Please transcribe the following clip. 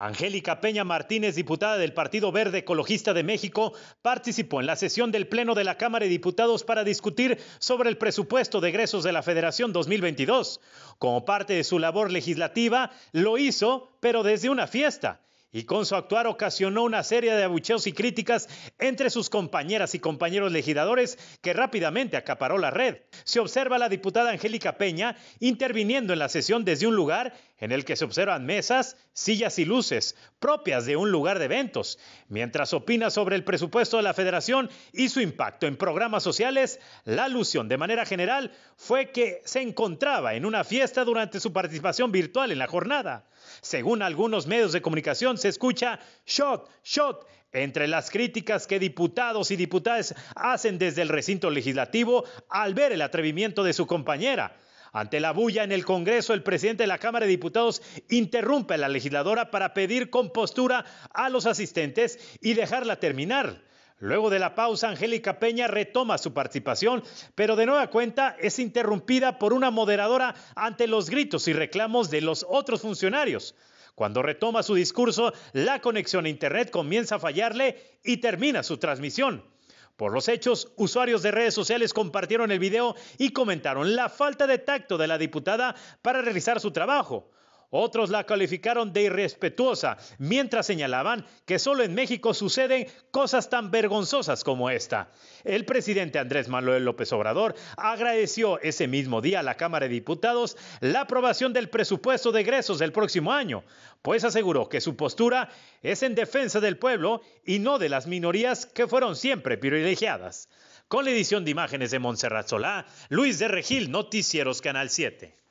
Angélica Peña Martínez, diputada del Partido Verde Ecologista de México, participó en la sesión del Pleno de la Cámara de Diputados para discutir sobre el presupuesto de egresos de la Federación 2022. Como parte de su labor legislativa, lo hizo, pero desde una fiesta, y con su actuar ocasionó una serie de abucheos y críticas entre sus compañeras y compañeros legisladores que rápidamente acaparó la red. Se observa a la diputada Angélica Peña interviniendo en la sesión desde un lugar en el que se observan mesas, sillas y luces propias de un lugar de eventos, mientras opina sobre el presupuesto de la federación y su impacto en programas sociales, la alusión de manera general fue que se encontraba en una fiesta durante su participación virtual en la jornada. Según algunos medios de comunicación se escucha shot, shot entre las críticas que diputados y diputadas hacen desde el recinto legislativo al ver el atrevimiento de su compañera. Ante la bulla en el Congreso, el presidente de la Cámara de Diputados interrumpe a la legisladora para pedir compostura a los asistentes y dejarla terminar. Luego de la pausa, Angélica Peña retoma su participación, pero de nueva cuenta es interrumpida por una moderadora ante los gritos y reclamos de los otros funcionarios. Cuando retoma su discurso, la conexión a Internet comienza a fallarle y termina su transmisión. Por los hechos, usuarios de redes sociales compartieron el video y comentaron la falta de tacto de la diputada para realizar su trabajo. Otros la calificaron de irrespetuosa, mientras señalaban que solo en México suceden cosas tan vergonzosas como esta. El presidente Andrés Manuel López Obrador agradeció ese mismo día a la Cámara de Diputados la aprobación del presupuesto de egresos del próximo año, pues aseguró que su postura es en defensa del pueblo y no de las minorías que fueron siempre privilegiadas. Con la edición de imágenes de Montserrat Solá, Luis de Regil, Noticieros Canal 7.